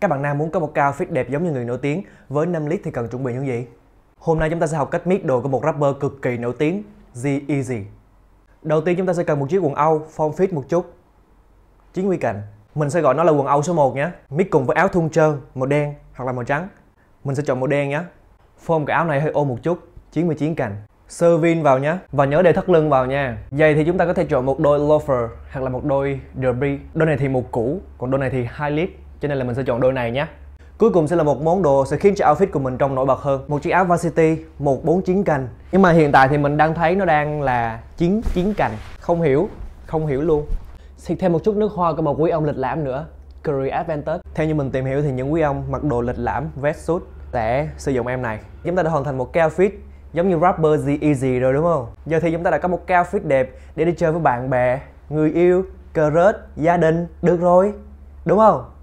Các bạn nam muốn có một cao fit đẹp giống như người nổi tiếng, với năm lít thì cần chuẩn bị những gì? Hôm nay chúng ta sẽ học cách mix đồ của một rapper cực kỳ nổi tiếng, e Z Easy. Đầu tiên chúng ta sẽ cần một chiếc quần Âu form fit một chút. Chiến quy cạnh. Mình sẽ gọi nó là quần Âu số 1 nhé. Mix cùng với áo thun trơn, màu đen hoặc là màu trắng. Mình sẽ chọn màu đen nhé. Form cái áo này hơi ôm một chút, 99 cành Sơ vin vào nhé và nhớ để thắt lưng vào nha. Giày thì chúng ta có thể chọn một đôi loafer hoặc là một đôi derby. Đôi này thì một cũ, còn đôi này thì hai lít cho nên là mình sẽ chọn đôi này nhé Cuối cùng sẽ là một món đồ sẽ khiến cho outfit của mình trông nổi bật hơn Một chiếc áo varsity một bốn 149 cành Nhưng mà hiện tại thì mình đang thấy nó đang là 99 cành Không hiểu, không hiểu luôn Thì thêm một chút nước hoa của một quý ông lịch lãm nữa Curry Advantage Theo như mình tìm hiểu thì những quý ông mặc đồ lịch lãm, vest suit sẽ sử dụng em này Chúng ta đã hoàn thành một cao fit giống như rapper Z Easy rồi đúng không? Giờ thì chúng ta đã có một cao fit đẹp để đi chơi với bạn bè, người yêu, rớt, gia đình, được rồi Đúng không?